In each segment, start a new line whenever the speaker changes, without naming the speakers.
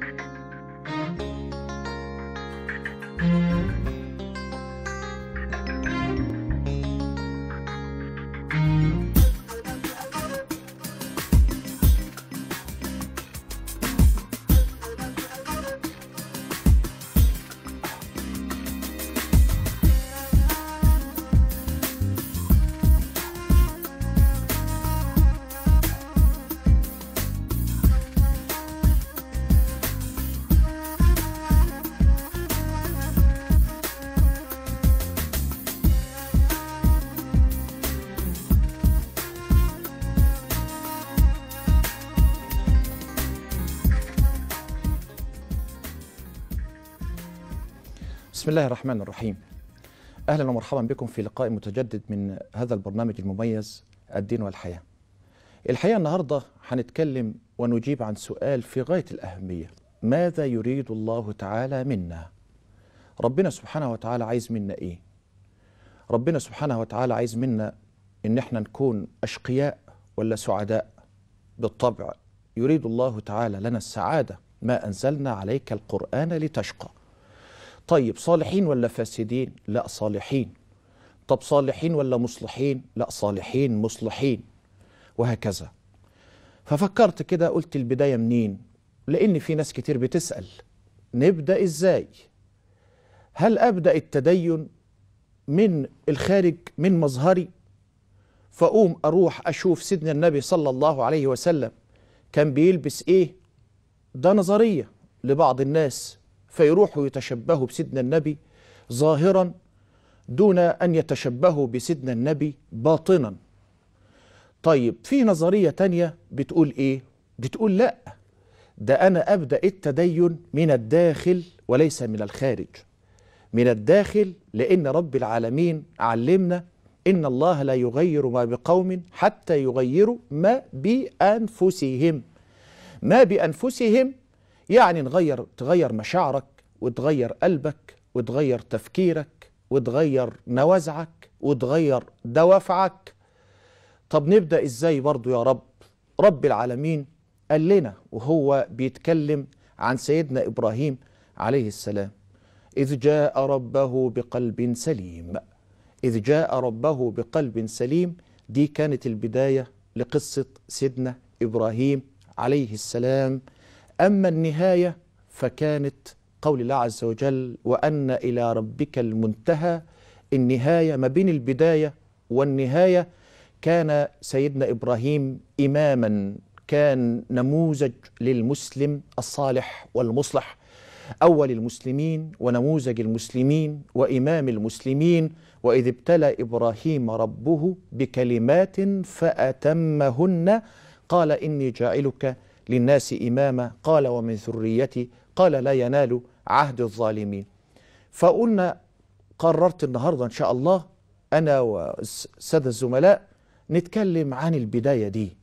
you
بسم الله الرحمن الرحيم أهلا ومرحبا بكم في لقاء متجدد من هذا البرنامج المميز الدين والحياة الحقيقة النهاردة هنتكلم ونجيب عن سؤال في غاية الأهمية ماذا يريد الله تعالى منا ربنا سبحانه وتعالى عايز منا إيه ربنا سبحانه وتعالى عايز منا إن احنا نكون أشقياء ولا سعداء بالطبع يريد الله تعالى لنا السعادة ما أنزلنا عليك القرآن لتشقى طيب صالحين ولا فاسدين لا صالحين طب صالحين ولا مصلحين لا صالحين مصلحين وهكذا ففكرت كده قلت البداية منين لأن في ناس كتير بتسأل نبدأ إزاي هل أبدأ التدين من الخارج من مظهري فأقوم أروح أشوف سيدنا النبي صلى الله عليه وسلم كان بيلبس إيه ده نظرية لبعض الناس فيروحوا يتشبهوا بسيدنا النبي ظاهرا دون أن يتشبهوا بسيدنا النبي باطنا طيب في نظرية تانية بتقول إيه؟ بتقول لأ ده أنا أبدأ التدين من الداخل وليس من الخارج من الداخل لأن رب العالمين علمنا إن الله لا يغير ما بقوم حتى يغيروا ما بأنفسهم ما بأنفسهم يعني نغير تغير مشاعرك وتغير قلبك وتغير تفكيرك وتغير نوازعك وتغير دوافعك طب نبدأ إزاي برضو يا رب رب العالمين قال لنا وهو بيتكلم عن سيدنا إبراهيم عليه السلام إذ جاء ربه بقلب سليم إذ جاء ربه بقلب سليم دي كانت البداية لقصة سيدنا إبراهيم عليه السلام أما النهاية فكانت قول الله عز وجل وأن إلى ربك المنتهى النهاية ما بين البداية والنهاية كان سيدنا إبراهيم إماما كان نموذج للمسلم الصالح والمصلح أول المسلمين ونموذج المسلمين وإمام المسلمين وإذ ابتلى إبراهيم ربه بكلمات فأتمهن قال إني جاعلك للناس إماما قال ومن ذريتي قال لا ينال عهد الظالمين فقلنا قررت النهاردة إن شاء الله أنا والسادة الزملاء نتكلم عن البداية دي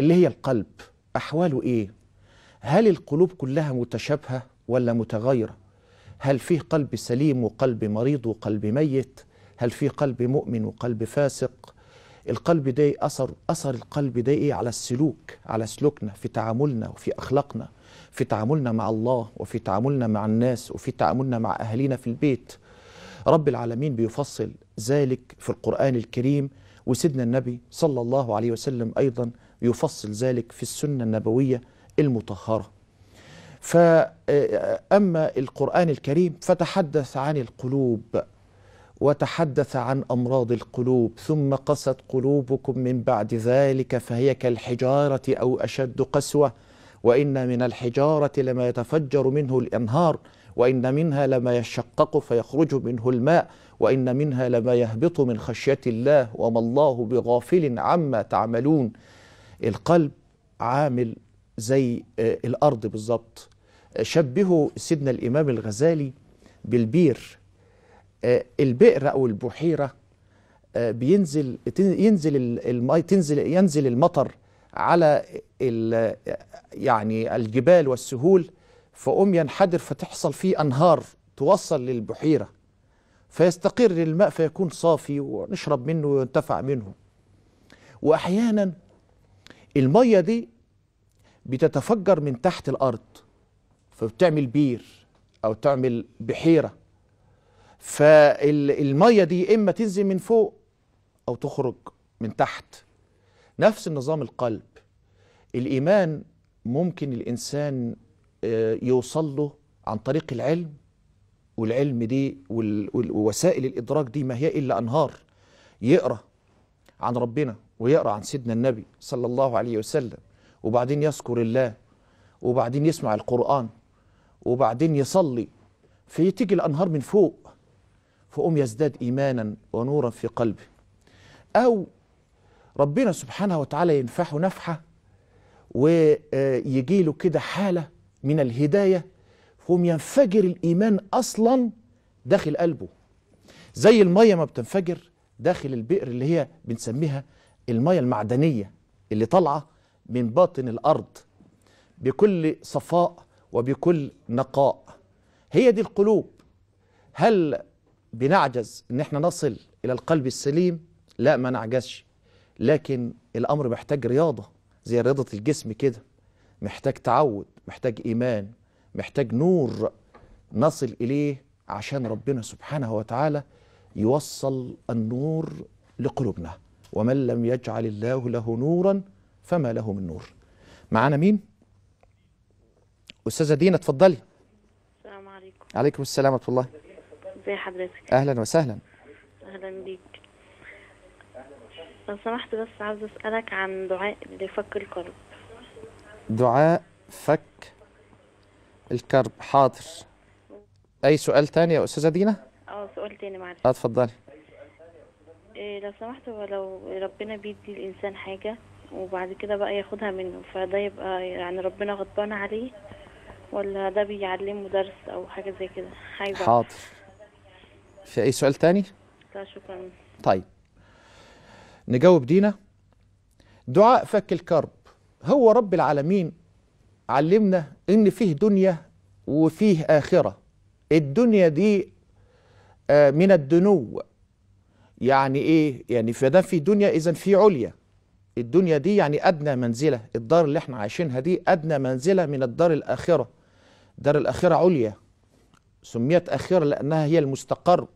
اللي هي القلب أحواله إيه هل القلوب كلها متشابهة ولا متغيرة هل فيه قلب سليم وقلب مريض وقلب ميت هل فيه قلب مؤمن وقلب فاسق القلب ده أثر أثر القلب ده إيه على السلوك على سلوكنا في تعاملنا وفي أخلاقنا في تعاملنا مع الله وفي تعاملنا مع الناس وفي تعاملنا مع أهلنا في البيت رب العالمين بيفصل ذلك في القرآن الكريم وسيدنا النبي صلى الله عليه وسلم أيضا يفصل ذلك في السنة النبوية المطهرة فأما القرآن الكريم فتحدث عن القلوب وتحدث عن أمراض القلوب ثم قست قلوبكم من بعد ذلك فهي كالحجارة أو أشد قسوة وإن من الحجارة لما يتفجر منه الأنهار وإن منها لما يشقق فيخرج منه الماء وإن منها لما يهبط من خشية الله وما الله بغافل عما تعملون القلب عامل زي آه، الأرض بالظبط شبهوا سيدنا الإمام الغزالي بالبير آه، البئر أو البحيرة آه، بينزل ينزل المي تنزل ينزل المطر على يعني الجبال والسهول فقوم ينحدر فتحصل فيه أنهار توصل للبحيرة فيستقر الماء فيكون صافي ونشرب منه وينتفع منه وأحيانا المية دي بتتفجر من تحت الأرض فبتعمل بير أو تعمل بحيرة فالمية دي إما تنزل من فوق أو تخرج من تحت نفس النظام القلب الإيمان ممكن الإنسان آه، يوصل له عن طريق العلم والعلم دي ووسائل الإدراك دي ما هي إلا أنهار يقرأ عن ربنا ويقرأ عن سيدنا النبي صلى الله عليه وسلم وبعدين يذكر الله وبعدين يسمع القرآن وبعدين يصلي فيتيجي الأنهار من فوق فقوم يزداد إيمانا ونورا في قلبه أو ربنا سبحانه وتعالى ينفحه نفحه ويجي له كده حالة من الهداية فهم ينفجر الإيمان أصلا داخل قلبه زي المية ما بتنفجر داخل البئر اللي هي بنسميها المية المعدنية اللي طالعة من باطن الأرض بكل صفاء وبكل نقاء هي دي القلوب هل بنعجز ان احنا نصل الى القلب السليم لا ما نعجزش لكن الامر محتاج رياضه زي رياضة الجسم كده محتاج تعود محتاج إيمان محتاج نور نصل إليه عشان ربنا سبحانه وتعالى يوصل النور لقلوبنا ومن لم يجعل الله له نورا فما له من نور معانا مين استاذه دينا اتفضلي
السلام عليكم
عليكم السلام ورحمه الله
ازي حضرتك
اهلا وسهلا
اهلا بيك لو سمحت بس عاوز أسألك عن دعاء لفك الكرب
دعاء فك الكرب حاضر أي سؤال تاني يا أستاذة دينا؟
اه سؤال تاني معلش اه اتفضلي إيه لو سمحت هو لو ربنا بيدي الإنسان حاجة وبعد كده بقى ياخدها منه فده يبقى يعني ربنا غضبان عليه ولا ده بيعلمه درس أو حاجة زي كده حاضر
في أي سؤال تاني؟ لا شكرا طيب نجاوب دينا دعاء فك الكرب هو رب العالمين علمنا ان فيه دنيا وفيه اخره الدنيا دي آه، من الدنو يعني ايه يعني فده في دنيا اذا في عليا الدنيا دي يعني ادنى منزله الدار اللي احنا عايشينها دي ادنى منزله من الدار الاخره دار الاخره عليا سميت اخره لانها هي المستقر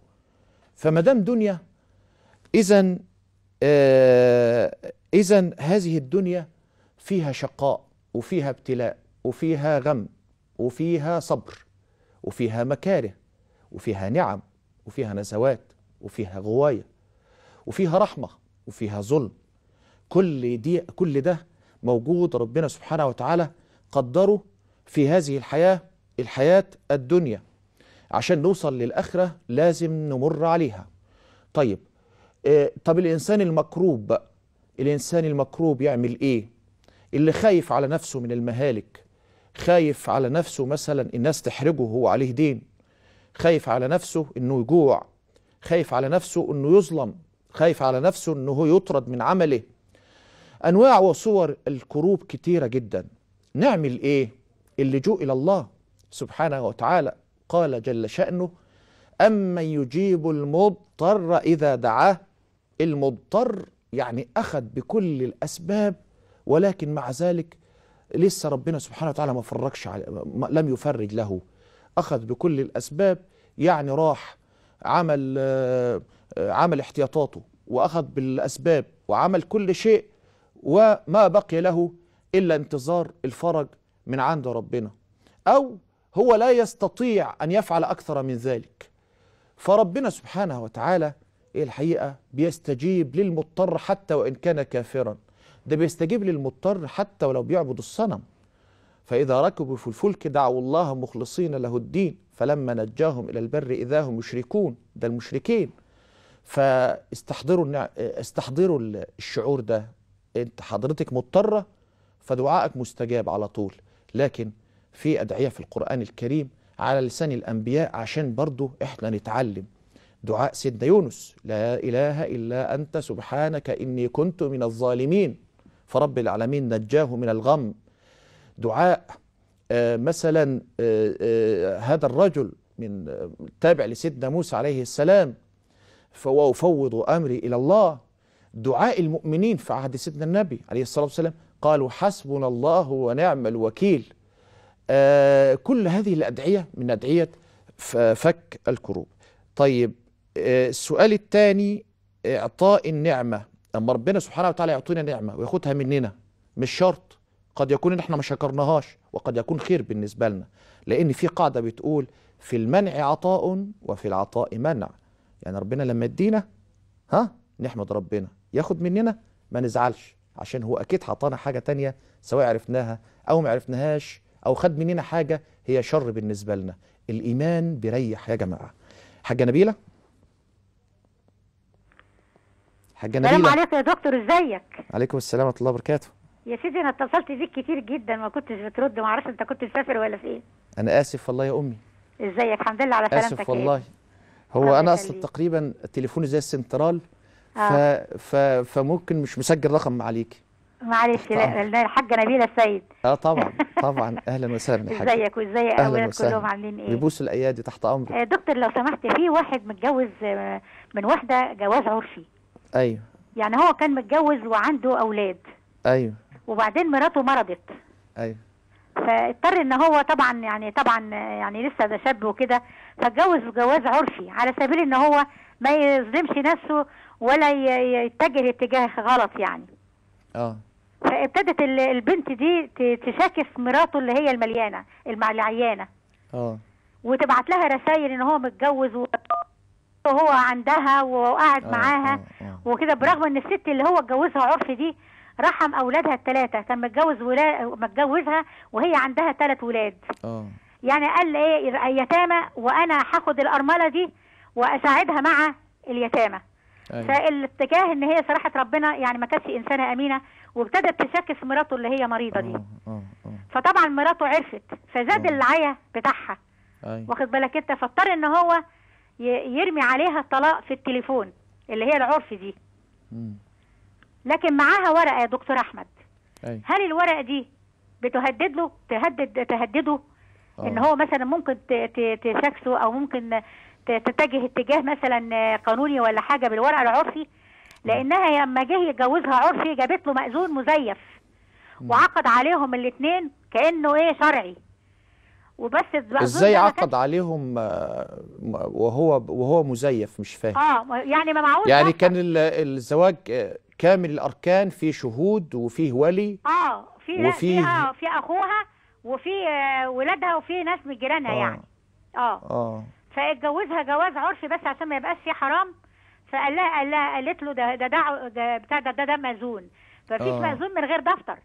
فما دام دنيا اذا آه، إذا هذه الدنيا فيها شقاء وفيها ابتلاء وفيها غم وفيها صبر وفيها مكاره وفيها نعم وفيها نزوات وفيها غواية وفيها رحمة وفيها ظلم كل دي كل ده موجود ربنا سبحانه وتعالى قدره في هذه الحياة الحياة الدنيا عشان نوصل للآخرة لازم نمر عليها طيب آه، طب الإنسان المكروب الإنسان المكروب يعمل إيه اللي خايف على نفسه من المهالك خايف على نفسه مثلا الناس تحرجه هو عليه دين خايف على نفسه انه يجوع خايف على نفسه انه يظلم خايف على نفسه انه هو يطرد من عمله انواع وصور الكروب كتيره جدا نعمل ايه اللجوء الى الله سبحانه وتعالى قال جل شانه امن يجيب المضطر اذا دعاه المضطر يعني أخذ بكل الأسباب ولكن مع ذلك لسه ربنا سبحانه وتعالى ما فرجش لم يفرج له أخذ بكل الأسباب يعني راح عمل آه، عمل احتياطاته وأخذ بالأسباب وعمل كل شيء وما بقي له إلا انتظار الفرج من عند ربنا أو هو لا يستطيع أن يفعل أكثر من ذلك فربنا سبحانه وتعالى ايه الحقيقه بيستجيب للمضطر حتى وان كان كافرا ده بيستجيب للمضطر حتى ولو بيعبد الصنم فاذا ركبوا في الفلك دعوا الله مخلصين له الدين فلما نجاهم الى البر اذا هم مشركون ده المشركين فاستحضروا استحضروا الشعور ده انت حضرتك مضطره فدعائك مستجاب على طول لكن في ادعيه في القران الكريم على لسان الانبياء عشان برضه احنا نتعلم دعاء سيدنا يونس لا إله إلا أنت سبحانك إني كنت من الظالمين فرب العالمين نجاه من الغم دعاء آه، مثلا آه، آه، هذا الرجل من تابع لسيدنا موسى عليه السلام فوفوض أمري إلى الله دعاء المؤمنين في عهد سيدنا النبي عليه الصلاة والسلام قالوا حسبنا الله ونعم الوكيل كل هذه الأدعية من أدعية فك الكروب طيب آه، السؤال الثاني آه، اعطاء النعمه اما ربنا سبحانه وتعالى يعطينا نعمه وياخدها مننا مش شرط قد يكون ان احنا ما شكرناهاش وقد يكون خير بالنسبه لنا لان في قاعده بتقول في المنع عطاء وفي العطاء منع يعني ربنا لما يدينا ها نحمد ربنا ياخد مننا ما نزعلش عشان هو اكيد عطانا حاجه تانية سواء عرفناها او ما عرفناهاش او خد مننا حاجه هي شر بالنسبه لنا الايمان بيريح يا جماعه حاجه نبيله حاجه نبيله السلام عليكم
يا دكتور ازيك
عليكم السلام ورحمه الله وبركاته
يا سيدي انا اتصلت بيك كتير جدا ما كنتش بترد ما اعرفش انت كنت مسافر ولا فين
انا اسف والله يا امي
ازيك الحمد لله على سلامتك اسف إيه. والله
هو انا اصلا تقريبا تليفوني زي السنترال آه. ف... فممكن مش مسجل رقم عليكي
معلش لا الحاجه نبيله السيد
اه طبعا طبعا اهلا وسهلا يا حاج ازيك
وازاي اولاد كلهم عاملين ايه بيبوسوا
الايادي تحت امرك آه،
دكتور لو سمحت في واحد متجوز آه، من واحده جواز عرفي ايوه يعني هو كان متجوز وعنده اولاد ايوه وبعدين مراته مرضت ايوه فاضطر ان هو طبعا يعني طبعا يعني لسه ده شاب وكده فاتجوز جواز عرفي على سبيل ان هو ما يظلمش نفسه ولا يتجه اتجاه غلط يعني اه فابتدت البنت دي تشاكس مراته اللي هي المليانه العيانه اه وتبعت لها رسائل ان هو متجوز و... هو عندها وقعد آه، معاها آه، آه. وكده برغم ان الست اللي هو اتجوزها عرف دي رحم اولادها الثلاثه كان متجوز ولا متجوزها وهي عندها ثلاث ولاد اه يعني قال ايه يتامى وانا هاخد الارمله دي واساعدها مع اليتامى أيوة. فالاتجاه ان هي صراحه ربنا يعني ما كانتش انسانه امينه وابتدت تشكك في مراته اللي هي مريضه دي أوه أوه أوه. فطبعا مراته عرفت فزاد العيا بتاعها أيوة. واخد بالك انت فاضطر ان هو يرمي عليها الطلاق في التليفون اللي هي العرف دي لكن معاها ورقه يا دكتور احمد أي. هل الورقه دي بتهدد له تهدد تهدده آه. ان هو مثلا ممكن تشاكسه او ممكن تتجه اتجاه مثلا قانوني ولا حاجه بالورقه العرفي لانها لما جه يتجوزها عرفي جابت له مأذون مزيف وعقد عليهم الاثنين كانه ايه شرعي وبس ازاي عقد
عليهم آه، وهو وهو مزيف مش فاهم
اه يعني ما معهوش يعني
كان الزواج آه، كامل الاركان في شهود وفيه ولي
اه في وفي اه في اخوها وفي آه، ولادها وفي ناس من جيرانها آه يعني اه اه فاتجوزها جواز عرفي بس عشان ما يبقاش فيه حرام فقال لها قال لها قالت له ده ده ده بتاع ده ده, ده مأذون ففيش آه. مأذون من غير دفتر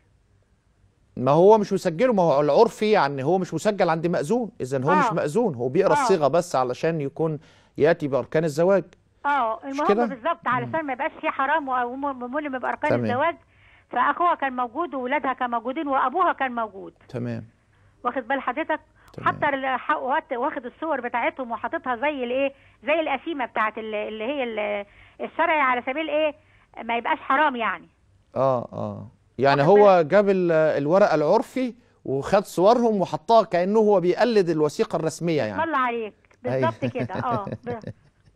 ما هو مش مسجله ما هو العرفي يعني هو مش مسجل عند مأذون اذا هو آه. مش مأذون هو بيقرا آه. الصيغه بس علشان يكون ياتي باركان الزواج
اه المهم بالظبط علشان ما يبقاش في حرام وملم باركان تمام. الزواج فاخوها كان موجود واولادها كانوا موجودين وابوها كان موجود تمام واخد بال حضرتك حتى وقت واخد الصور بتاعتهم وحاططها زي الايه زي القسيمه بتاعت اللي هي الشرعي على سبيل ايه ما يبقاش حرام يعني
اه اه يعني هو جاب الورق العرفي وخد صورهم وحطها كانه هو بيقلد الوثيقه الرسميه يعني الله
عليك بالظبط أيوة. كده اه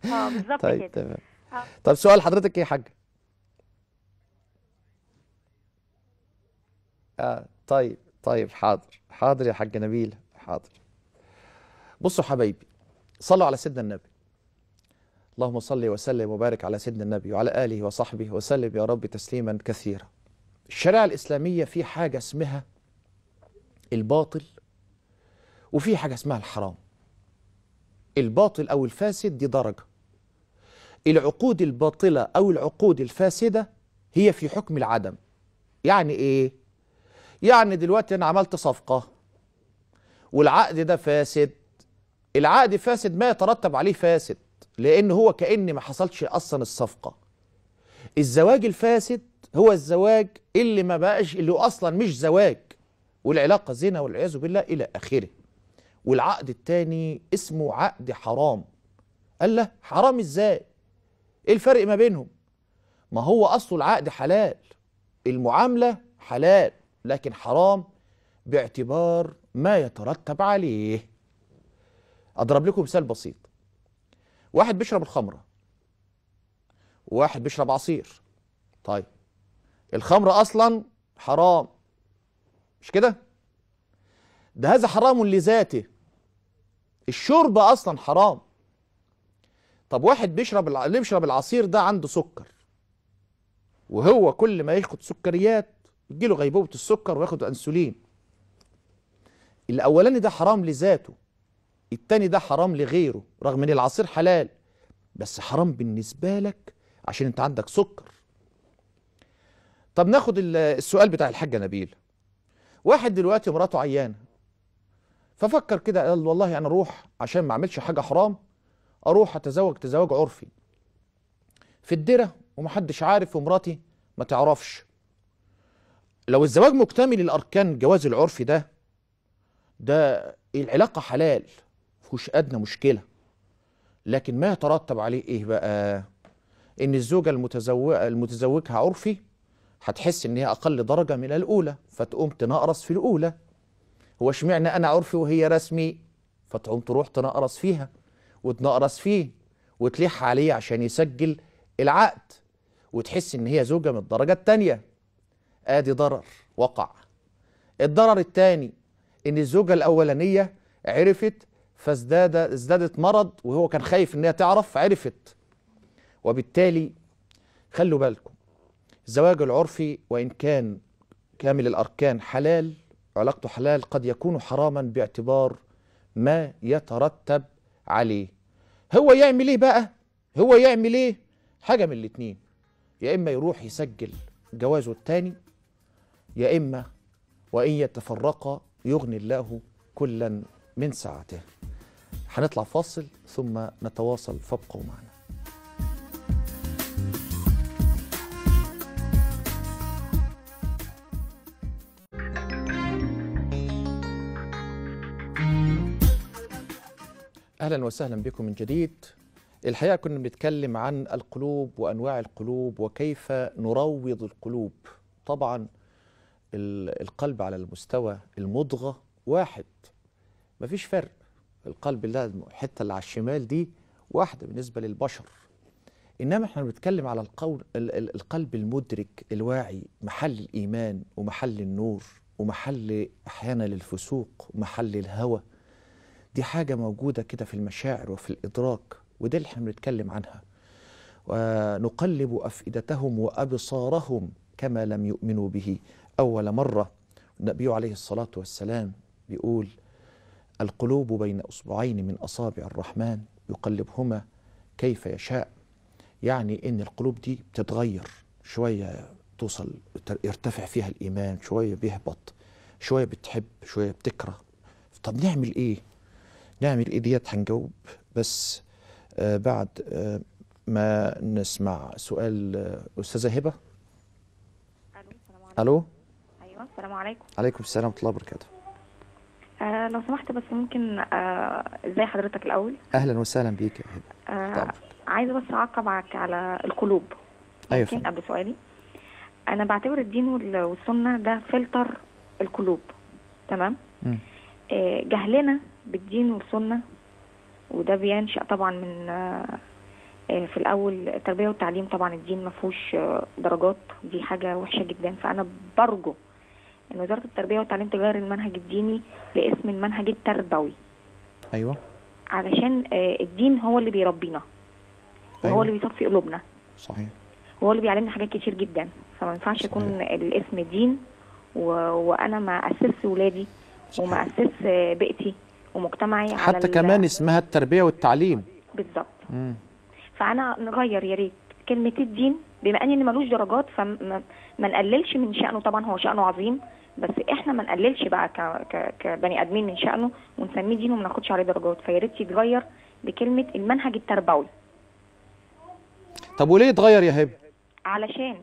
اه بالظبط طيب كده تمام آه. طب
سؤال حضرتك ايه يا حاج اه طيب طيب حاضر حاضر يا حاج نبيل حاضر بصوا حبايبي صلوا على سيدنا النبي اللهم صل وسلم وبارك على سيدنا النبي وعلى اله وصحبه وسلم يا رب تسليما كثيرا الشريعة الإسلامية في حاجة اسمها الباطل وفي حاجة اسمها الحرام الباطل أو الفاسد دي درجة العقود الباطلة أو العقود الفاسدة هي في حكم العدم يعني إيه؟ يعني دلوقتي أنا عملت صفقة والعقد ده فاسد العقد فاسد ما يترتب عليه فاسد لأن هو كأن ما حصلش أصلا الصفقة الزواج الفاسد هو الزواج اللي ما بقاش اللي اصلا مش زواج والعلاقه زنا والعياذ بالله الى اخره والعقد الثاني اسمه عقد حرام قال له حرام ازاي ايه الفرق ما بينهم ما هو اصل العقد حلال المعامله حلال لكن حرام باعتبار ما يترتب عليه اضرب لكم مثال بسيط واحد بيشرب الخمره واحد بيشرب عصير طيب الخمر أصلا حرام مش كده ده هذا حرام لذاته الشرب أصلا حرام طب واحد بيشرب اللي بيشرب العصير ده عنده سكر وهو كل ما ياخد سكريات يجيله غيبوبة السكر وياخد أنسولين الأولاني ده حرام لذاته التاني ده حرام لغيره رغم ان العصير حلال بس حرام بالنسبة لك عشان انت عندك سكر طب ناخد السؤال بتاع الحاجة نبيل واحد دلوقتي مراته عيانة ففكر كده قال والله أنا أروح عشان ما أعملش حاجة حرام أروح أتزوج تزواج عرفي في الدرة ومحدش عارف ومراتي ما تعرفش لو الزواج مكتمل الأركان جواز العرفي ده ده العلاقة حلال مفيهوش أدنى مشكلة لكن ما يترتب عليه إيه بقى إن الزوجة المتزوجه المتزوجها عرفي هتحس ان هي اقل درجه من الاولى فتقوم تنقرص في الاولى هو اشمعنى انا عرفي وهي رسمي فتقوم تروح تنقرص فيها وتنقرص فيه وتلح عليه عشان يسجل العقد وتحس ان هي زوجه من الدرجه الثانيه ادي ضرر وقع الضرر الثاني ان الزوجه الاولانيه عرفت فازداد ازدادت مرض وهو كان خايف ان هي تعرف عرفت وبالتالي خلوا بالكم الزواج العرفي وإن كان كامل الأركان حلال علاقته حلال قد يكون حراما باعتبار ما يترتب عليه هو يعمل ايه بقى هو يعمل ايه حاجة من الاتنين يا إما يروح يسجل جوازه التاني يا إما وإن يتفرقا يغني الله كلا من سعته هنطلع فاصل ثم نتواصل فابقوا معنا اهلا وسهلا بكم من جديد الحقيقه كنا بنتكلم عن القلوب وانواع القلوب وكيف نروض القلوب طبعا القلب على المستوى المضغه واحد مفيش فرق القلب اللي الحته اللي على الشمال دي واحده بالنسبه للبشر انما احنا بنتكلم على القول القلب المدرك الواعي محل الايمان ومحل النور ومحل احيانا للفسوق ومحل الهوى دي حاجة موجودة كده في المشاعر وفي الإدراك وده اللي احنا بنتكلم عنها ونقلب أفئدتهم وأبصارهم كما لم يؤمنوا به أول مرة النبي عليه الصلاة والسلام بيقول القلوب بين أصبعين من أصابع الرحمن يقلبهما كيف يشاء يعني إن القلوب دي بتتغير شوية توصل يرتفع فيها الإيمان شوية بيهبط شوية بتحب شوية بتكره طب نعمل إيه نعمل إيه ديت هنجاوب بس آه، بعد آه، ما نسمع سؤال آه، أستاذة هبة ألو
السلام عليكم ألو أيوه السلام عليكم
عليكم السلام ورحمة الله وبركاته
لو سمحت بس ممكن ازاي حضرتك الأول
أهلا وسهلا بيك يا
هبة عايزة بس أعقب على القلوب أيوه ممكن قبل سؤالي أنا بعتبر الدين والسنة ده فلتر القلوب تمام؟ م. آه، جهلنا بالدين والسنة وده بينشأ طبعا من آه، آه، في الأول التربية والتعليم طبعا الدين ما فيهوش درجات دي حاجة وحشة جدا فأنا برجو إن وزارة التربية والتعليم تغير المنهج الديني لاسم المنهج التربوي أيوه علشان الدين هو اللي بيربينا أيوة. هو اللي بيصفي قلوبنا صحيح هو اللي بيعلمنا حاجات كتير جدا فما ينفعش يكون الاسم دين و... وانا ما اسس ولادي ومع اساس بيئتي ومجتمعي حتى على كمان
اسمها التربيه والتعليم
بالظبط فانا نغير يا ريت كلمه الدين بما ان ملوش درجات فما نقللش من شانه طبعا هو شانه عظيم بس احنا ما نقللش بقى ك... كبني ادمين من شانه ونسميه دين وما ناخدش عليه درجات فيا ريت يتغير بكلمه المنهج التربوي
طب وليه يتغير يا هبه
علشان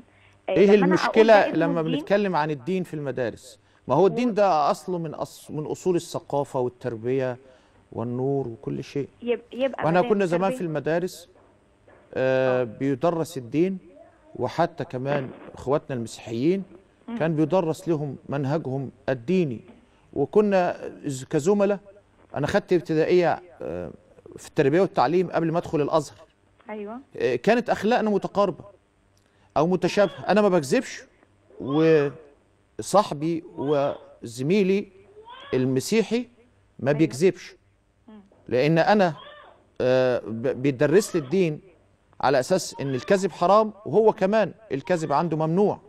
آه، ايه المشكله لما بنتكلم
عن الدين في المدارس ما هو الدين ده اصله من أصل من اصول الثقافه والتربيه والنور وكل شيء
يبقى وانا كنا زمان في
المدارس آه،, آه بيدرس الدين وحتى كمان اخواتنا المسيحيين كان بيدرس لهم منهجهم الديني وكنا كزملاء انا خدت ابتدائيه آه في التربيه والتعليم قبل ما ادخل الازهر ايوه آه، كانت اخلاقنا متقاربه او متشابهه انا ما بكذبش و صاحبي وزميلي المسيحي ما أيوة. بيكذبش لان انا آه، بيدرس لي الدين على اساس ان الكذب حرام وهو كمان الكذب عنده ممنوع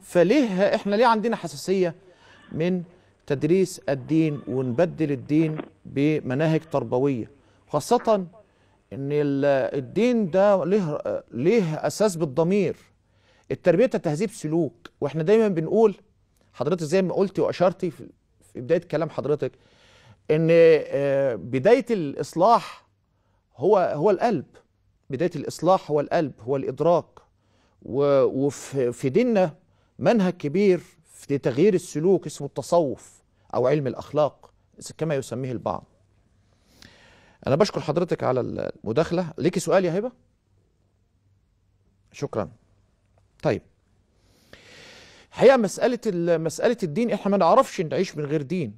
فليه احنا ليه عندنا حساسيه من تدريس الدين ونبدل الدين بمناهج تربويه خاصه ان الدين ده ليه ليه اساس بالضمير التربيه تهذيب سلوك واحنا دايما بنقول حضرتك زي ما قلتي واشرتي في بدايه كلام حضرتك ان آه، بدايه الاصلاح هو هو القلب بدايه الاصلاح هو القلب هو الادراك وفي ديننا منهج كبير في تغيير السلوك اسمه التصوف او علم الاخلاق كما يسميه البعض انا بشكر حضرتك على المداخله ليكي سؤال يا هبه شكرا طيب الحقيقه مساله مساله الدين احنا ما نعرفش نعيش من غير دين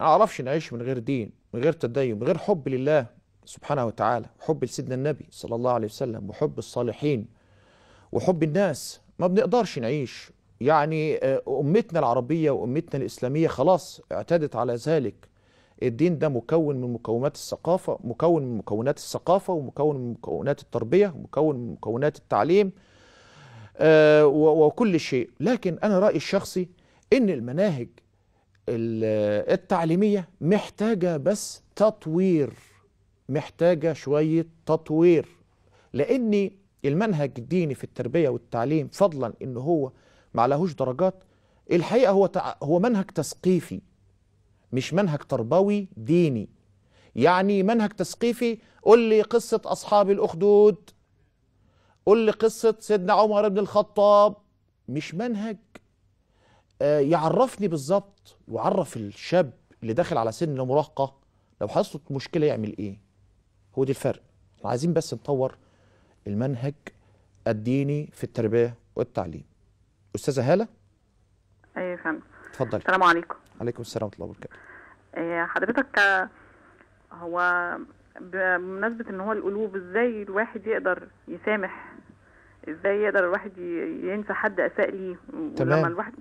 ما نعرفش نعيش من غير دين من غير تدين من غير حب لله سبحانه وتعالى وحب لسيدنا النبي صلى الله عليه وسلم وحب الصالحين وحب الناس ما بنقدرش نعيش يعني آه، أمتنا العربية وأمتنا الإسلامية خلاص اعتادت على ذلك الدين ده مكون من مكونات الثقافة مكون من مكونات الثقافة ومكون من مكونات التربية ومكون من مكونات التعليم آه، وكل شيء لكن أنا رأيي الشخصي إن المناهج التعليمية محتاجة بس تطوير محتاجة شوية تطوير لأن المنهج الديني في التربية والتعليم فضلا إن هو ما لهوش درجات الحقيقة هو, تع... هو منهج تثقيفي مش منهج تربوي ديني يعني منهج تثقيفي قول لي قصة أصحاب الأخدود قول لي قصه سيدنا عمر بن الخطاب مش منهج آه يعرفني بالظبط وعرف الشاب اللي داخل على سن المراهقه لو حصلت مشكله يعمل ايه هو دي الفرق احنا عايزين بس نطور المنهج الديني في التربيه والتعليم استاذه هاله ايوه فندم اتفضلي السلام عليكم عليكم السلام ورحمه الله وبركاته
آه، حضرتك آه، هو بمناسبه ان هو القلوب ازاي الواحد يقدر يسامح ازاي يقدر الواحد ينسى حد اساء ليه تمام لما الواحد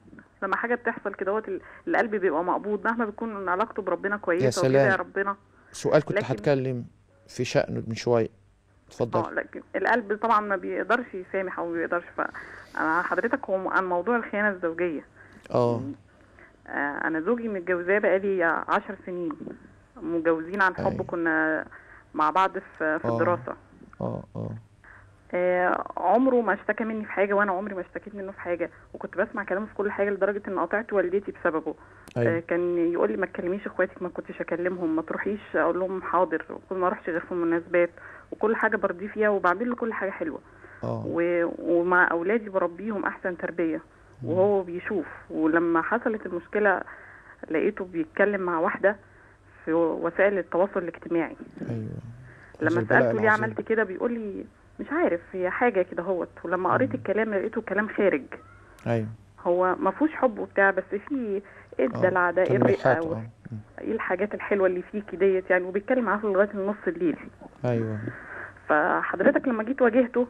لما حاجه بتحصل كده القلب بيبقى مقبوض مهما بتكون علاقته بربنا كويسه يا سلام يا ربنا
سؤال كنت هتكلم في شأنه من شويه اتفضل اه لكن
القلب طبعا ما بيقدرش يسامح او ما بيقدرش ف حضرتك هو عن موضوع الخيانه الزوجيه اه, آه، انا زوجي متجوزاه بقالي 10 سنين متجوزين عن حب أي. كنا مع بعض في, في آه. الدراسه اه اه آه، عمره ما اشتكى مني في حاجه وانا عمري ما اشتكيت منه في حاجه وكنت بسمع كلامه في كل حاجه لدرجه ان قطعت والدتي بسببه آه، أيوة. كان يقول لي ما تكلميش اخواتك ما كنتش اكلمهم ما تروحيش اقول لهم حاضر ما اروحش غير في مناسبات وكل حاجه برضيه فيها وبعمل له كل حاجه حلوه آه. و... ومع اولادي بربيهم احسن تربيه وهو بيشوف ولما حصلت المشكله لقيته بيتكلم مع واحده في وسائل التواصل الاجتماعي
ايوه لما سالته ليه عملت
كده بيقول لي مش عارف هي حاجه كده هوت ولما قريت الكلام لقيته كلام خارج ايوه هو ما فيهوش حب وبتاع بس فيه
الدلع ده الرئه
ايه الحاجات الحلوه اللي فيكي ديت يعني وبيتكلم معاه لغايه النص الليل ايوه فحضرتك لما جيت واجهته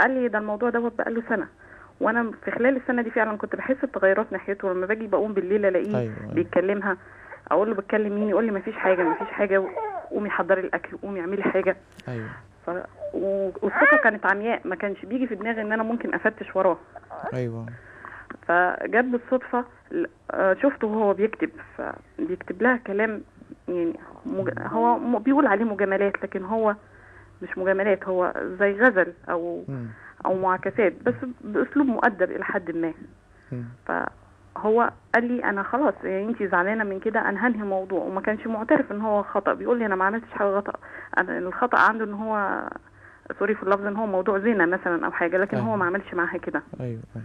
قال لي ده الموضوع دوت بقاله سنه وانا في خلال السنه دي فعلا كنت بحس بتغيرات ناحيته لما باجي بقوم بالليل الاقيه أيوه،, أيوة. بيتكلمها اقول له بتكلم مين يقول لي مفيش حاجه مفيش حاجه قومي حضري الاكل قومي اعملي حاجه ايوه ف... والثقه كانت عمياء ما كانش بيجي في دماغي ان انا ممكن افتش وراه ايوه فجت بالصدفه آه، شفته وهو بيكتب فبيكتب لها كلام يعني مج... هو بيقول عليه مجاملات لكن هو مش مجاملات هو زي غزل او م. او معاكسات بس باسلوب مؤدب الى حد ما ف هو قال لي انا خلاص يعني انت زعلانه من كده انا هنهي الموضوع وما كانش معترف ان هو خطا بيقول لي انا ما عملتش حاجه غلط انا الخطا عنده ان هو سوري في اللفظ ان هو موضوع زنا مثلا او حاجه لكن أيوة. هو ما عملش معاها كده ايوه ايوه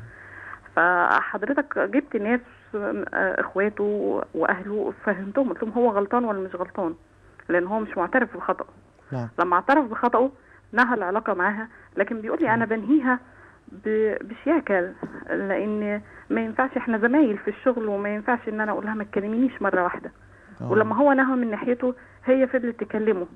فحضرتك جبت ناس آه، اخواته واهله فهمتهم قلت لهم هو غلطان ولا مش غلطان لان هو مش معترف بخطأه نعم. لما اعترف بخطأه نهى العلاقة معاها لكن بيقول لي أنا نعم. بنهيها باش ياكل لان ما ينفعش احنا زمايل في الشغل وما ينفعش ان انا اقول لها ما تكلمينيش مره واحده أوه. ولما هو نهى من ناحيته هي فضلت تكلمه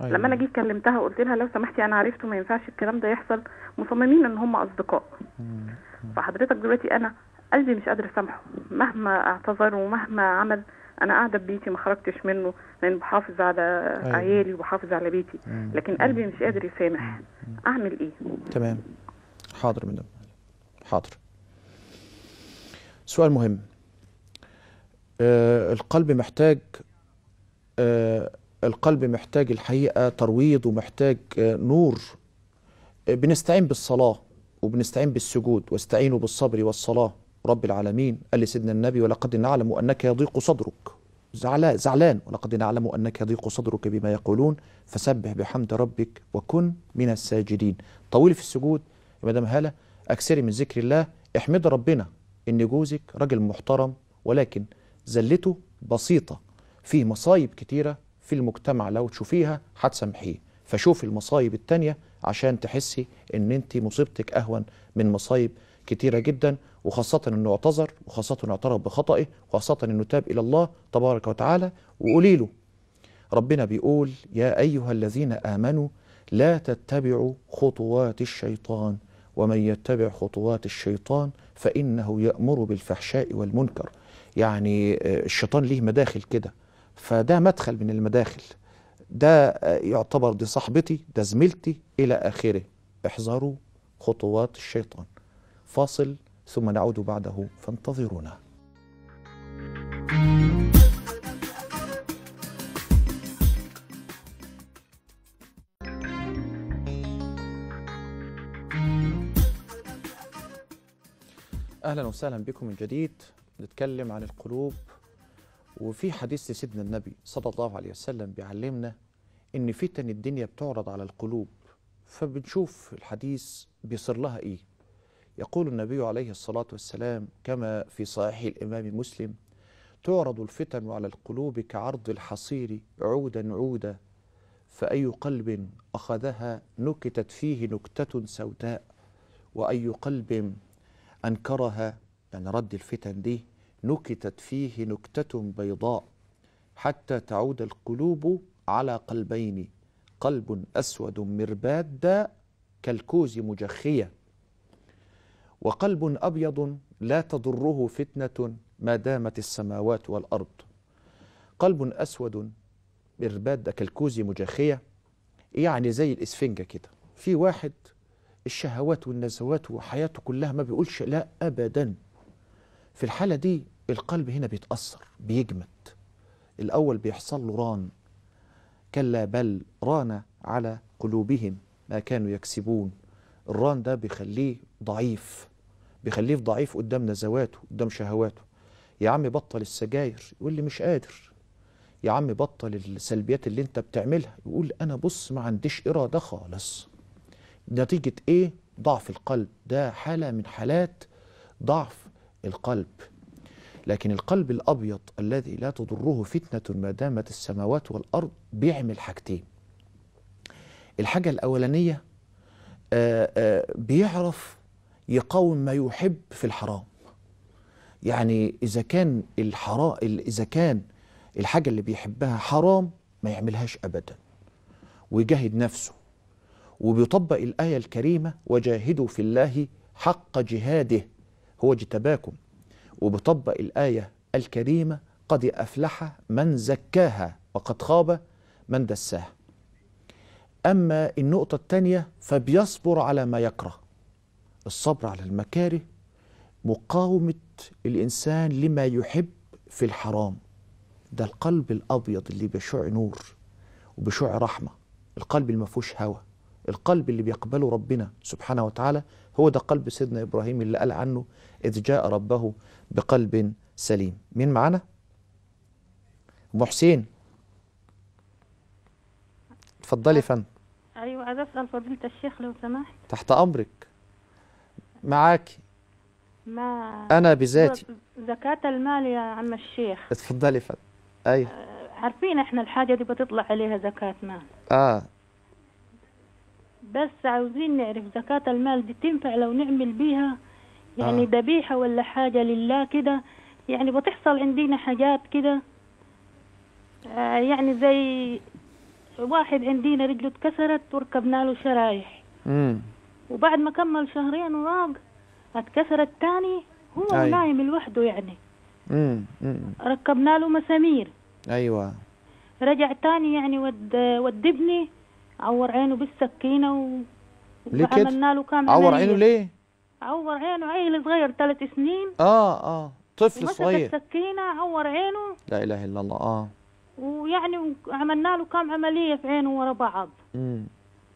أيوة. لما انا جيت كلمتها وقلت لها لو سمحتي انا عرفته ما ينفعش الكلام ده يحصل مصممين ان هم اصدقاء مم. فحضرتك دلوقتي انا قلبي مش قادر اسامحه مهما اعتذر ومهما عمل انا قاعده ببيتي ما خرجتش منه لان بحافظ على أيوة. عيالي وبحافظ على بيتي مم. لكن قلبي مش قادر يسامح اعمل ايه
تمام حاضر مدام حاضر سؤال مهم آه القلب محتاج آه القلب محتاج الحقيقة ترويض ومحتاج آه نور آه، بنستعين بالصلاة وبنستعين بالسجود واستعينوا بالصبر والصلاة رب العالمين قال لسيدنا النبي ولقد نعلم أنك يضيق صدرك زعلان, زعلان ولقد نعلم أنك يضيق صدرك بما يقولون فسبح بحمد ربك وكن من الساجدين طويل في السجود يا دام هاله اكسري من ذكر الله احمد ربنا ان جوزك راجل محترم ولكن زلته بسيطه في مصايب كتيره في المجتمع لو تشوفيها هتسامحيه فشوفي المصايب التانية عشان تحسي ان انت مصيبتك اهون من مصايب كتيرة جدا وخاصة انه اعتذر وخاصة انه اعترف بخطئه وخاصة انه تاب الى الله تبارك وتعالى وقولي له ربنا بيقول يا ايها الذين امنوا لا تتبعوا خطوات الشيطان ومن يتبع خطوات الشيطان فإنه يأمر بالفحشاء والمنكر يعني آه، الشيطان ليه مداخل كده فده مدخل من المداخل ده آه، يعتبر دي صاحبتي ده زميلتي إلى آخره احذروا خطوات الشيطان فاصل ثم نعود بعده فانتظرونا أهلا وسهلا بكم من جديد نتكلم عن القلوب وفي حديث سيدنا النبي صلى الله عليه وسلم بيعلمنا إن فتن الدنيا بتعرض على القلوب فبنشوف الحديث بيصير لها إيه يقول النبي عليه الصلاة والسلام كما في صحيح الإمام مسلم تعرض الفتن على القلوب كعرض الحصير عودا عودا فأي قلب أخذها نكتت فيه نكتة سوداء وأي قلب أنكرها يعني رد الفتن دي نكتت فيه نكتة بيضاء حتى تعود القلوب على قلبين قلب أسود مرباد كالكوز مجخية وقلب أبيض لا تضره فتنة ما دامت السماوات والأرض قلب أسود مرباد كالكوز مجخية يعني زي الإسفنجة كده في واحد الشهوات والنزوات وحياته كلها ما بيقولش لا أبدا في الحالة دي القلب هنا بيتأثر بيجمد الأول بيحصل له ران كلا بل ران على قلوبهم ما كانوا يكسبون الران ده بيخليه ضعيف بيخليه ضعيف قدام نزواته قدام شهواته يا عم بطل السجاير يقول لي مش قادر يا عم بطل السلبيات اللي انت بتعملها يقول انا بص ما عنديش اراده خالص نتيجة إيه؟ ضعف القلب ده حالة من حالات ضعف القلب لكن القلب الأبيض الذي لا تضره فتنة ما دامت السماوات والأرض بيعمل حاجتين الحاجة الأولانية آآ آه، آآ آه، بيعرف يقاوم ما يحب في الحرام يعني إذا كان الحرام إذا كان الحاجة اللي بيحبها حرام ما يعملهاش أبدا ويجاهد نفسه وبيطبق الآية الكريمة وجاهدوا في الله حق جهاده هو اجتباكم وبيطبق الآية الكريمة قد أفلح من زكاها وقد خاب من دساها أما النقطة الثانية فبيصبر على ما يكره الصبر على المكاره مقاومة الإنسان لما يحب في الحرام ده القلب الأبيض اللي بيشع نور وبيشع رحمة القلب اللي ما فيهوش هوى القلب اللي بيقبله ربنا سبحانه وتعالى هو ده قلب سيدنا إبراهيم اللي قال عنه إذ جاء ربه بقلب سليم مين معانا؟ أم حسين اتفضلي يا فندم
أيوة عايز أسأل فضيلة الشيخ لو سمحت
تحت أمرك معاكي
ما أنا بذاتي زكاة المال يا عم الشيخ
اتفضلي يا فندم أيوة
أه، عارفين احنا الحاجة دي بتطلع عليها زكاة مال اه بس عاوزين نعرف زكاة المال دي تنفع لو نعمل بيها يعني آه. ذبيحة آه. ولا حاجة لله كده يعني بتحصل عندنا حاجات كده آه يعني زي واحد عندنا رجله اتكسرت وركبنا له شرايح مم. وبعد ما كمل شهرين وراق اتكسرت تاني هو أي. نايم لوحده يعني
مم. مم.
ركبنا له مسامير ايوه رجع تاني يعني ود ودبني عور عينه بالسكينه و... ليه كده؟ عملنا له كام عور عينه ليه؟ عور عينه عيل صغير ثلاث سنين
اه اه طفل صغير
السكينه عور عينه
لا اله الا الله اه
ويعني عملنا له كام عمليه في عينه ورا بعض امم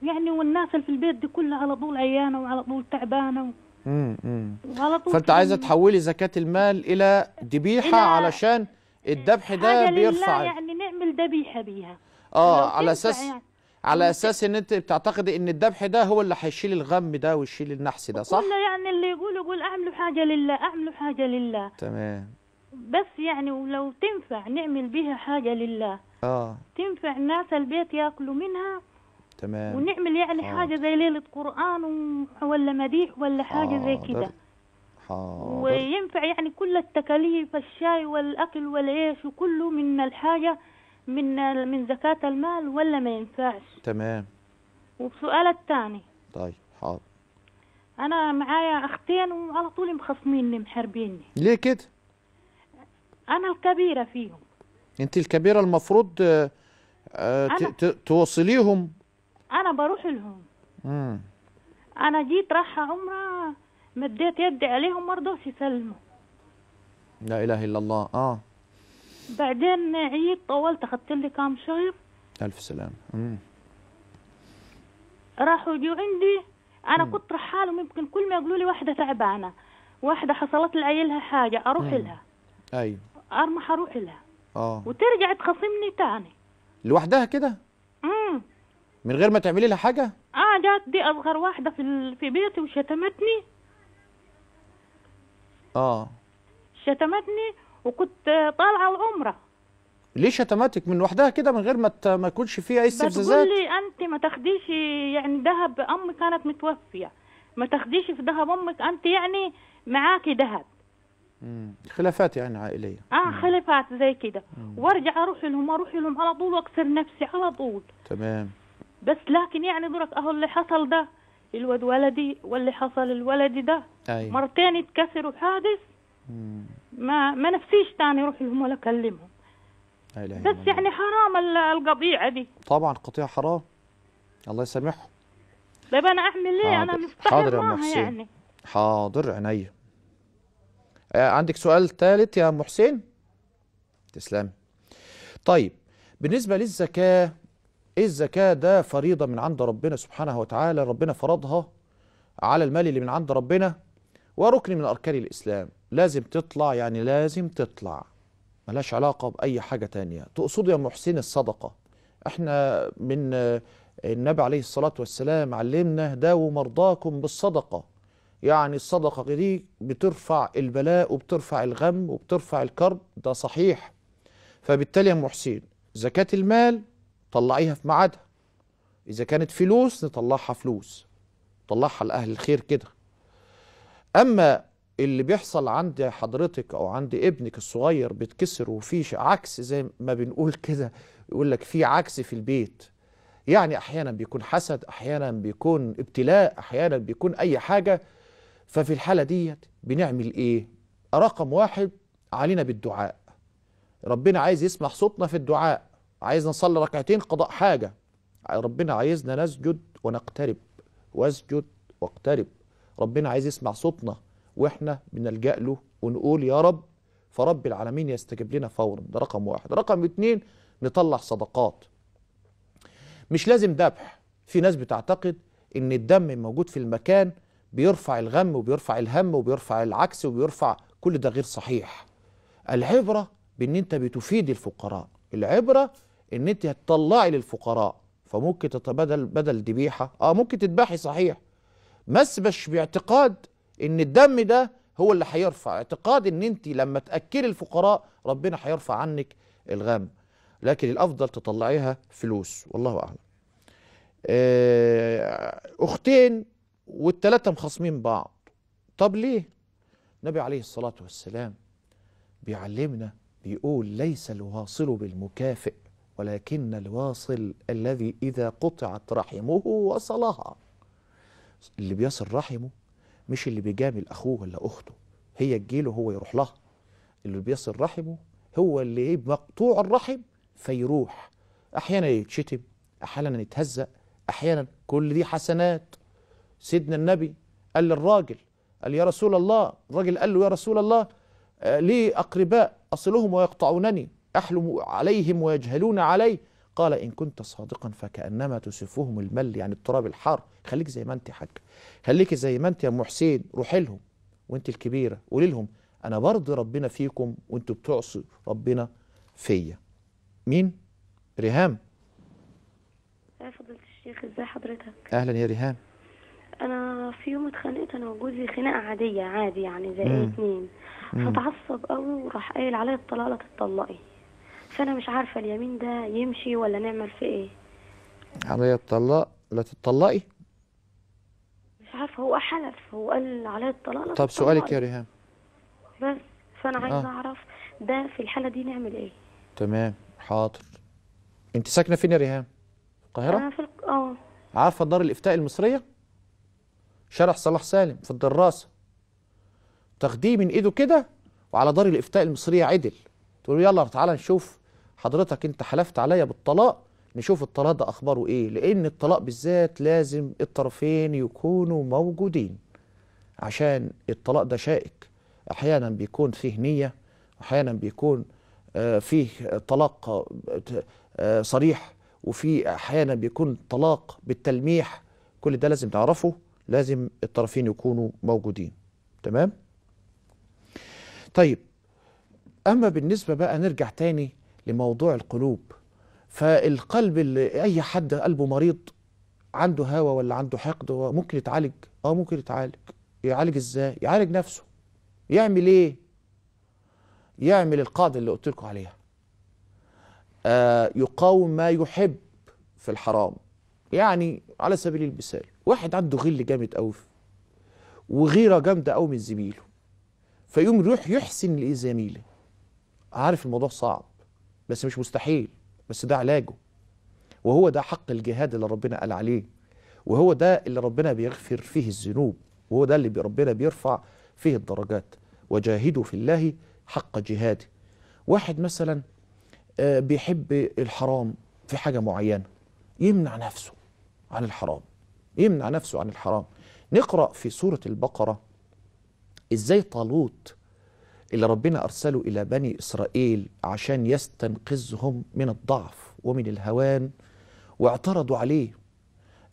يعني والناس اللي في البيت دي كلها على طول عيانه وعلى طول تعبانه
امم امم وعلى طول فانت عايزه تحولي زكاه المال الى ذبيحه علشان الذبح ده بيرفع
يعني نعمل ذبيحه بيها
اه على اساس يعني. على اساس ان انت بتعتقدي ان الذبح ده هو اللي هيشيل الغم ده ويشيل النحس ده صح والله
يعني اللي يقول يقول اعملوا حاجه لله اعملوا حاجه لله تمام بس يعني ولو تنفع نعمل بها حاجه لله اه تنفع الناس البيت ياكلوا منها
تمام ونعمل يعني آه. حاجه
زي ليله قران ولا مديح ولا حاجه آه زي كده حاضر. وينفع يعني كل التكاليف الشاي والاكل والعيش وكله من الحاجه من من زكاة المال ولا ما ينفعش تمام والسؤال الثاني
طيب حاضر
انا معايا اختين وعلى طول مخصميني محاربيني ليه كده انا الكبيره فيهم
انت الكبيره المفروض آه، آه، توصليهم
انا بروح لهم مم. انا جيت راحة عمره مديت يدي عليهم ما رضوش يسلموا
لا اله الا الله اه
بعدين عيد طولت اخذت لي كام شهر الف سلام راحوا يجوا عندي انا مم. كنت رحاله ممكن كل ما يقولوا لي واحده تعبانه واحده حصلت لعيلها حاجه اروح مم. لها اي ارمح اروح لها اه وترجع تخاصمني تاني
لوحدها كده امم من غير ما تعملي لها حاجه
اه جات دي اصغر واحده في في بيتي وشتمتني اه شتمتني وكنت طالعه العمره
ليه شتماتك من وحدها كده من غير ما ما يكونش فيها اي استفزازات بتقول
لي انت ما تاخديش يعني ذهب امي كانت متوفيه ما تاخديش في ذهب امك انت يعني معاكي ذهب
خلافات يعني عائليه اه
خلافات زي كده وارجع اروح لهم اروح لهم على طول واكسر نفسي على طول تمام بس لكن يعني درك اهو اللي حصل ده الواد ولدي واللي حصل الولد ده أيوة. مرتين اتكسروا حادث مم. ما ما نفسيش تاني اروح لهم ولا اكلمهم بس يعني حرام القطيعه دي
طبعا قطيع حرام الله يسامحهم
طيب انا اعمل ايه انا مستحيل محسن يعني
حاضر عينيا آه، عندك سؤال ثالث يا ام حسين تسلمي طيب بالنسبه للزكاه إيه الزكاه ده فريضه من عند ربنا سبحانه وتعالى ربنا فرضها على المال اللي من عند ربنا وركن من أركان الإسلام لازم تطلع يعني لازم تطلع ملاش علاقة بأي حاجة تانية تقصد يا محسن الصدقة احنا من آه، النبي عليه الصلاة والسلام علمنا اهداوا مرضاكم بالصدقة يعني الصدقة دي بترفع البلاء وبترفع الغم وبترفع الكرب ده صحيح فبالتالي يا محسن زكاة المال طلعيها في ميعادها إذا كانت فلوس نطلعها فلوس طلعها لأهل الخير كده اما اللي بيحصل عند حضرتك او عند ابنك الصغير بيتكسر وفي عكس زي ما بنقول كده يقول لك في عكس في البيت يعني احيانا بيكون حسد احيانا بيكون ابتلاء احيانا بيكون اي حاجه ففي الحاله ديت بنعمل ايه رقم واحد علينا بالدعاء ربنا عايز يسمع صوتنا في الدعاء عايز نصلي ركعتين قضاء حاجه ربنا عايزنا نسجد ونقترب واسجد واقترب ربنا عايز يسمع صوتنا واحنا بنلجأ له ونقول يا رب فرب العالمين يستجيب لنا فورا ده رقم واحد رقم اتنين نطلع صدقات مش لازم ذبح في ناس بتعتقد ان الدم موجود في المكان بيرفع الغم وبيرفع الهم وبيرفع العكس وبيرفع كل ده غير صحيح العبرة بان انت بتفيد الفقراء العبرة ان انت هتطلعي للفقراء فممكن تتبادل بدل ذبيحة اه ممكن تذبحي صحيح مسبش باعتقاد ان الدم ده هو اللي هيرفع اعتقاد ان انت لما تاكلي الفقراء ربنا هيرفع عنك الغم لكن الافضل تطلعيها فلوس والله اعلم آه، اختين والتلاته مخاصمين بعض طب ليه النبي عليه الصلاه والسلام بيعلمنا بيقول ليس الواصل بالمكافئ ولكن الواصل الذي اذا قطعت رحمه وصلها اللي بيصل رحمه مش اللي بيجامل اخوه ولا اخته هي تجيله هو يروح لها اللي بيصل رحمه هو اللي ايه مقطوع الرحم فيروح احيانا يتشتم احيانا يتهزق احيانا كل دي حسنات سيدنا النبي قال للراجل قال يا رسول الله الراجل قال له يا رسول الله آه، لي اقرباء اصلهم ويقطعونني احلم عليهم ويجهلون علي قال إن كنت صادقا فكأنما تسفهم المل يعني التراب الحار خليك زي ما أنت حاجة خليك زي ما أنت يا أم حسين روحي لهم وأنت الكبيرة قولي لهم أنا برضي ربنا فيكم وأنتوا بتعصوا ربنا فيا مين؟ ريهام
يا فضيلة الشيخ ازي حضرتك؟
أهلا يا ريهام
انا في يوم اتخانقت انا وجوزي خناقه عاديه عادي يعني زي اتنين هتعصب قوي وراح قايل عليا الطلاق لك اتطلقي فانا مش عارفه اليمين ده يمشي ولا نعمل فيه ايه
عليا الطلاق لا تتطلقي
مش عارفه هو حلف هو قال عليا الطلاق طب سؤالك يا ريهام بس فانا عايزه آه. اعرف ده في الحاله دي نعمل ايه
تمام حاضر انت ساكنه فين يا ريهام القاهره انا
في الق... اه
عارفه دار الافتاء المصريه شارع صلاح سالم في الدراسه تاخديه من ايده كده وعلى دار الافتاء المصريه عدل تقول يلا تعالى نشوف حضرتك انت حلفت عليا بالطلاق نشوف الطلاق ده اخباره ايه لان الطلاق بالذات لازم الطرفين يكونوا موجودين عشان الطلاق ده شائك احيانا بيكون فيه نيه احيانا بيكون آه، فيه طلاق آه، آه، صريح وفي احيانا بيكون طلاق بالتلميح كل ده لازم نعرفه لازم الطرفين يكونوا موجودين تمام طيب اما بالنسبه بقى نرجع تاني لموضوع القلوب فالقلب اللي اي حد قلبه مريض عنده هوى ولا عنده حقد ممكن يتعالج اه ممكن يتعالج يعالج ازاي يعالج نفسه يعمل ايه يعمل القاعده اللي قلت لكم عليها آه يقاوم ما يحب في الحرام يعني على سبيل المثال واحد عنده غل جامد قوي وغيره جامده قوي من زميله فيقوم يروح يحسن لزميله عارف الموضوع صعب بس مش مستحيل بس ده علاجه وهو ده حق الجهاد اللي ربنا قال عليه وهو ده اللي ربنا بيغفر فيه الذنوب وهو ده اللي ربنا بيرفع فيه الدرجات وجاهدوا في الله حق جهاده واحد مثلا آه، بيحب الحرام في حاجة معينة يمنع نفسه عن الحرام يمنع نفسه عن الحرام نقرأ في سورة البقرة ازاي طالوت اللي ربنا أرسله إلى بني إسرائيل عشان يستنقذهم من الضعف ومن الهوان واعترضوا عليه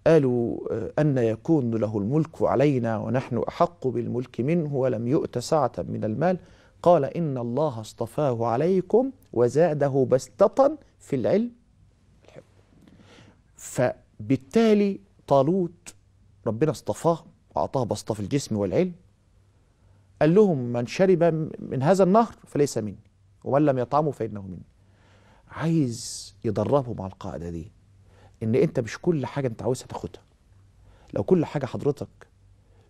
قالوا آه، أن يكون له الملك علينا ونحن أحق بالملك منه ولم يؤت سعة من المال قال إن الله اصطفاه عليكم وزاده بسطة في العلم الحب فبالتالي طالوت ربنا اصطفاه وأعطاه بسطة في الجسم والعلم قال لهم من شرب من هذا النهر فليس مني ومن لم يطعمه فإنه مني عايز يدربهم على القاعدة دي إن أنت مش كل حاجة أنت عاوزها تاخدها لو كل حاجة حضرتك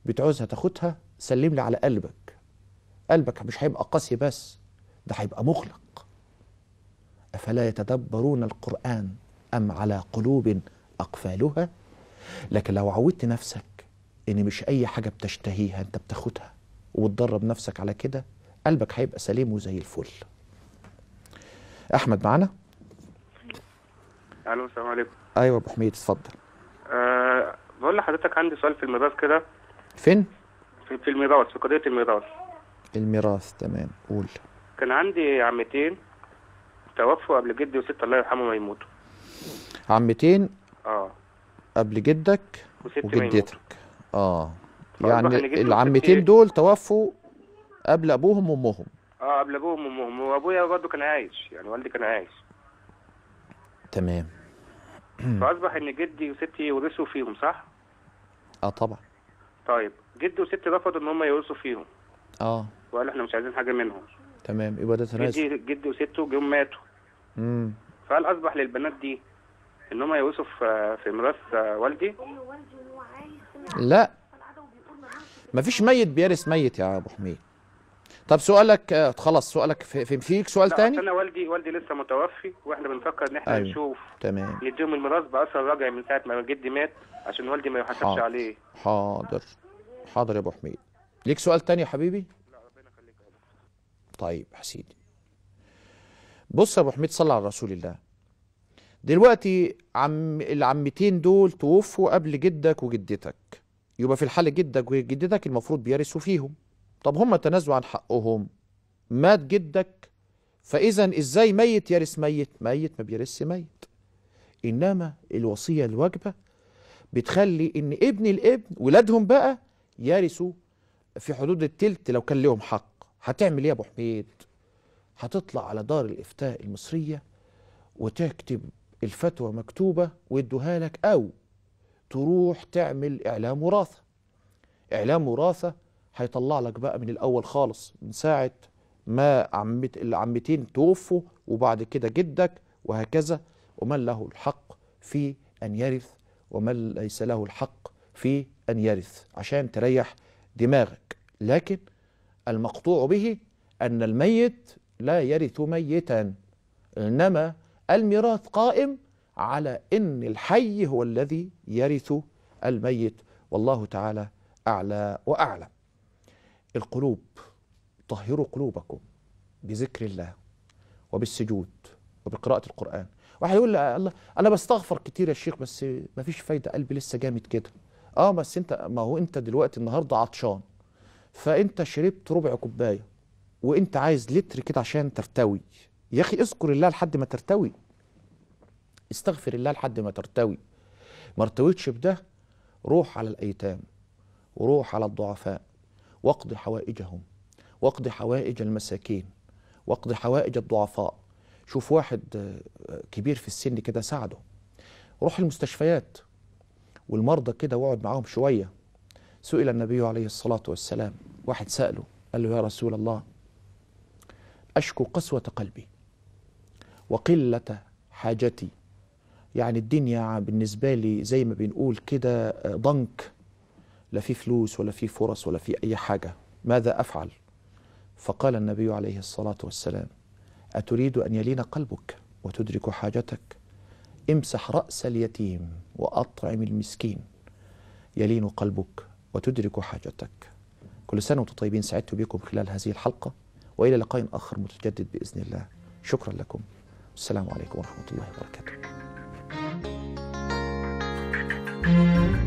بتعوزها تاخدها سلم لي على قلبك قلبك مش هيبقى قاسي بس ده هيبقى مغلق أفلا يتدبرون القرآن أم على قلوب أقفالها لكن لو عودت نفسك إن مش أي حاجة بتشتهيها أنت بتاخدها وتدرب نفسك على كده قلبك هيبقى سليم وزي الفل احمد معانا
الو السلام عليكم
ايوه ابو حميد اتفضل
أه بقول لحضرتك عندي سؤال في الميراث كده فين في, في الميراث في قضيه الميراث
الميراث تمام قول
كان عندي عمتين توفوا قبل جدي وست الله يرحمه ما يموتوا
عمتين اه قبل جدك وجدتك اه يعني العمتين دول توفوا قبل ابوهم وامهم
اه قبل ابوهم وامهم وابويا برضه كان عايش يعني والدي كان عايش
تمام
فاصبح ان جدي وستي ورثوا فيهم صح؟ اه طبعا طيب جدي وستي رفضوا ان هم يورثوا فيهم اه وقالوا احنا مش عايزين حاجه منهم
تمام يبقى ده تناسب
جدي جدي وسته جم ماتوا امم فهل اصبح للبنات دي ان هم يورثوا في, في ميراث والدي؟ أيوة،
لا ما فيش ميت بيرث ميت يا ابو حميد طب سؤالك آه، خلاص سؤالك في فيك سؤال تاني انا
والدي والدي لسه متوفي واحنا بنفكر ان احنا أيوه، نشوف تمام نديهم الميراث باثر رجعي من ساعه ما جدي مات عشان والدي ما يحاسبش عليه
حاضر حاضر يا ابو حميد ليك سؤال تاني يا حبيبي لا ربنا يخليك طيب يا سيدي بص يا ابو حميد صلى على رسول الله دلوقتي عم العمتين دول توفوا قبل جدك وجدتك يبقى في الحال جدك وجدتك المفروض بيرثوا فيهم طب هم تنازلوا عن حقهم مات جدك فاذا ازاي ميت يرث ميت ميت ما بيرثش ميت انما الوصيه الواجبه بتخلي ان ابن الابن ولادهم بقى يرثوا في حدود التلت لو كان لهم حق هتعمل ايه يا ابو حميد هتطلع على دار الافتاء المصريه وتكتب الفتوى مكتوبه ويدوها لك او تروح تعمل إعلام وراثة إعلام وراثة هيطلع لك بقى من الأول خالص من ساعة ما عمت العمتين توفوا وبعد كده جدك وهكذا ومن له الحق في أن يرث ومن ليس له الحق في أن يرث عشان تريح دماغك لكن المقطوع به أن الميت لا يرث ميتا إنما الميراث قائم على ان الحي هو الذي يرث الميت والله تعالى اعلى واعلم القلوب طهروا قلوبكم بذكر الله وبالسجود وبقراءه القران واحد يقول الله انا بستغفر كتير يا شيخ بس ما فيش فايده قلبي لسه جامد كده اه بس انت ما هو انت دلوقتي النهارده عطشان فانت شربت ربع كوبايه وانت عايز لتر كده عشان ترتوي يا اخي اذكر الله لحد ما ترتوي استغفر الله لحد ما ترتوي ما ارتويتش بده روح على الأيتام وروح على الضعفاء واقض حوائجهم واقض حوائج المساكين واقض حوائج الضعفاء شوف واحد آه، كبير في السن كده ساعده روح المستشفيات والمرضى كده واقعد معاهم شوية سئل النبي عليه الصلاة والسلام واحد سأله قال له يا رسول الله أشكو قسوة قلبي وقلة حاجتي يعني الدنيا بالنسبة لي زي ما بنقول كده آه، ضنك لا في فلوس ولا في فرص ولا في أي حاجة ماذا أفعل فقال النبي عليه الصلاة والسلام أتريد أن يلين قلبك وتدرك حاجتك امسح رأس اليتيم وأطعم المسكين يلين قلبك وتدرك حاجتك كل سنة وانتم طيبين سعدت بكم خلال هذه الحلقة وإلى لقاء آخر متجدد بإذن الله شكرا لكم والسلام عليكم ورحمة الله وبركاته Mm-hmm.